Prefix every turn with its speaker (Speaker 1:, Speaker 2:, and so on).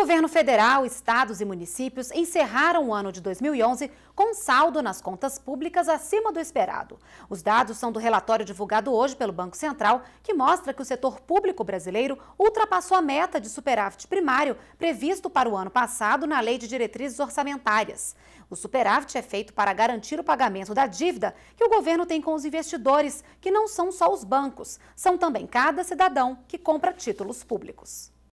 Speaker 1: governo federal, estados e municípios encerraram o ano de 2011 com saldo nas contas públicas acima do esperado. Os dados são do relatório divulgado hoje pelo Banco Central, que mostra que o setor público brasileiro ultrapassou a meta de superávit primário previsto para o ano passado na Lei de Diretrizes Orçamentárias. O superávit é feito para garantir o pagamento da dívida que o governo tem com os investidores, que não são só os bancos, são também cada cidadão que compra títulos públicos.